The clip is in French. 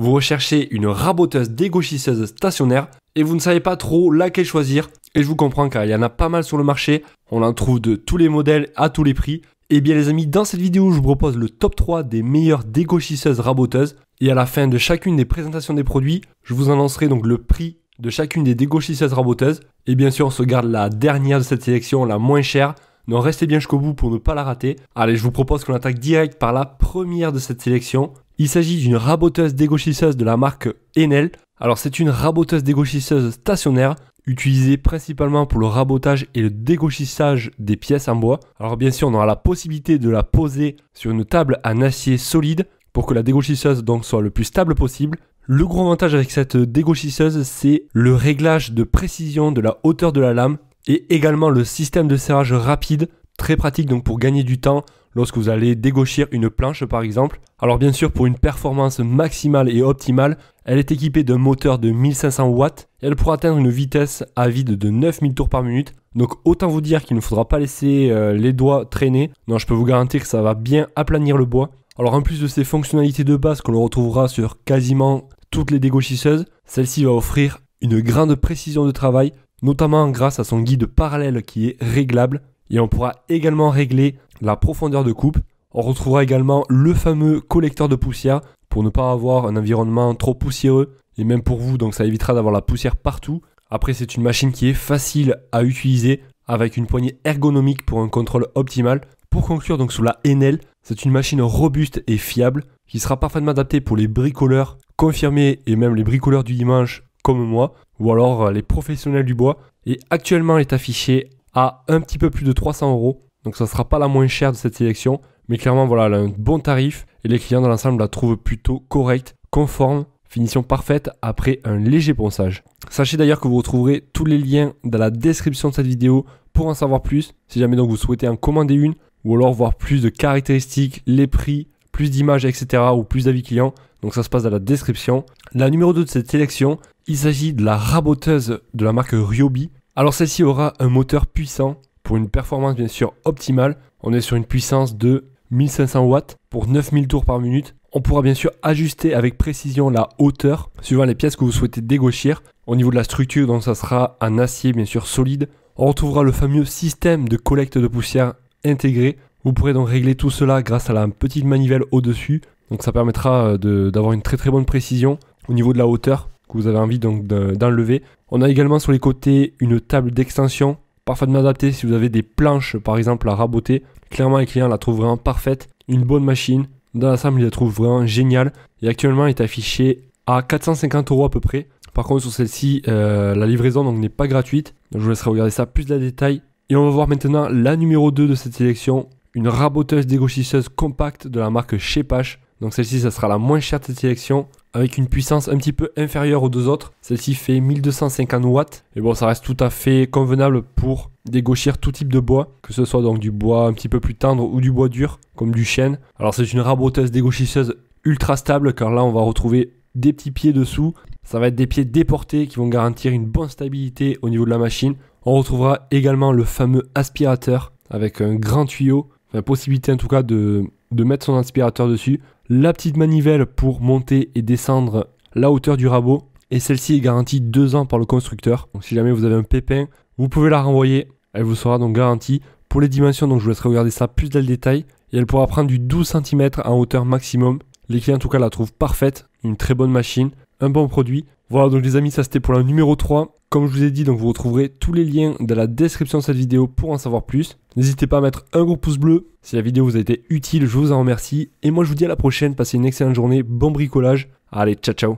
vous recherchez une raboteuse dégauchisseuse stationnaire et vous ne savez pas trop laquelle choisir. Et je vous comprends car il y en a pas mal sur le marché, on en trouve de tous les modèles à tous les prix. Et eh bien les amis, dans cette vidéo, je vous propose le top 3 des meilleures dégauchisseuses raboteuses. Et à la fin de chacune des présentations des produits, je vous annoncerai donc le prix de chacune des dégauchisseuses raboteuses. Et bien sûr, on se garde la dernière de cette sélection, la moins chère. Donc restez bien jusqu'au bout pour ne pas la rater. Allez, je vous propose qu'on attaque direct par la première de cette sélection. Il s'agit d'une raboteuse dégauchisseuse de la marque Enel. Alors c'est une raboteuse dégauchisseuse stationnaire utilisée principalement pour le rabotage et le dégauchissage des pièces en bois. Alors bien sûr, on aura la possibilité de la poser sur une table en acier solide pour que la dégauchisseuse donc soit le plus stable possible. Le gros avantage avec cette dégauchisseuse, c'est le réglage de précision de la hauteur de la lame et également le système de serrage rapide, très pratique donc pour gagner du temps lorsque vous allez dégauchir une planche par exemple. Alors bien sûr pour une performance maximale et optimale, elle est équipée d'un moteur de 1500 watts elle pourra atteindre une vitesse à vide de 9000 tours par minute. Donc autant vous dire qu'il ne faudra pas laisser euh, les doigts traîner. Non, je peux vous garantir que ça va bien aplanir le bois. Alors en plus de ces fonctionnalités de base qu'on retrouvera sur quasiment toutes les dégauchisseuses, celle-ci va offrir une grande précision de travail, notamment grâce à son guide parallèle qui est réglable et on pourra également régler la profondeur de coupe. On retrouvera également le fameux collecteur de poussière pour ne pas avoir un environnement trop poussiéreux et même pour vous, donc ça évitera d'avoir la poussière partout. Après, c'est une machine qui est facile à utiliser avec une poignée ergonomique pour un contrôle optimal. Pour conclure, donc sous la NL, c'est une machine robuste et fiable qui sera parfaitement adaptée pour les bricoleurs confirmés et même les bricoleurs du dimanche comme moi ou alors euh, les professionnels du bois et actuellement est affichée à un petit peu plus de 300 euros. Donc ça sera pas la moins chère de cette sélection, mais clairement voilà, elle a un bon tarif et les clients dans l'ensemble la trouvent plutôt correcte, conforme, finition parfaite après un léger ponçage. Sachez d'ailleurs que vous retrouverez tous les liens dans la description de cette vidéo pour en savoir plus, si jamais donc vous souhaitez en commander une ou alors voir plus de caractéristiques, les prix, plus d'images, etc. ou plus d'avis clients. Donc ça se passe dans la description. La numéro 2 de cette sélection, il s'agit de la raboteuse de la marque Ryobi. Alors celle-ci aura un moteur puissant pour une performance bien sûr optimale. On est sur une puissance de 1500 watts pour 9000 tours par minute. On pourra bien sûr ajuster avec précision la hauteur suivant les pièces que vous souhaitez dégauchir. Au niveau de la structure, donc ça sera un acier bien sûr solide. On retrouvera le fameux système de collecte de poussière intégré. Vous pourrez donc régler tout cela grâce à la petite manivelle au-dessus. Donc ça permettra euh, d'avoir une très très bonne précision au niveau de la hauteur que vous avez envie donc d'enlever. On a également sur les côtés une table d'extension parfaitement adaptée si vous avez des planches par exemple à raboter. Clairement les clients la trouvent vraiment parfaite, une bonne machine. Dans l'ensemble, ils la trouvent vraiment géniale et actuellement elle est affichée à 450 euros à peu près. Par contre sur celle-ci, euh, la livraison donc n'est pas gratuite. je vous laisserai regarder ça plus de détails. Et on va voir maintenant la numéro 2 de cette sélection, une raboteuse dégauchisseuse compacte de la marque Shepache. Donc celle-ci, ça sera la moins chère de cette sélection, avec une puissance un petit peu inférieure aux deux autres. Celle-ci fait 1250 watts, et bon, ça reste tout à fait convenable pour dégauchir tout type de bois, que ce soit donc du bois un petit peu plus tendre ou du bois dur, comme du chêne. Alors c'est une raboteuse dégauchisseuse ultra stable, car là on va retrouver des petits pieds dessous. Ça va être des pieds déportés qui vont garantir une bonne stabilité au niveau de la machine. On retrouvera également le fameux aspirateur avec un grand tuyau, la possibilité en tout cas de de mettre son aspirateur dessus, la petite manivelle pour monter et descendre la hauteur du rabot, et celle-ci est garantie deux ans par le constructeur. Donc si jamais vous avez un pépin, vous pouvez la renvoyer, elle vous sera donc garantie. Pour les dimensions, donc je vous laisserai regarder ça plus dans le détail, et elle pourra prendre du 12 cm en hauteur maximum. Les clients en tout cas la trouvent parfaite, une très bonne machine, un bon produit. Voilà donc les amis ça c'était pour la numéro 3. Comme je vous ai dit donc vous retrouverez tous les liens dans la description de cette vidéo pour en savoir plus. N'hésitez pas à mettre un gros pouce bleu. Si la vidéo vous a été utile je vous en remercie. Et moi je vous dis à la prochaine, passez une excellente journée, bon bricolage. Allez ciao ciao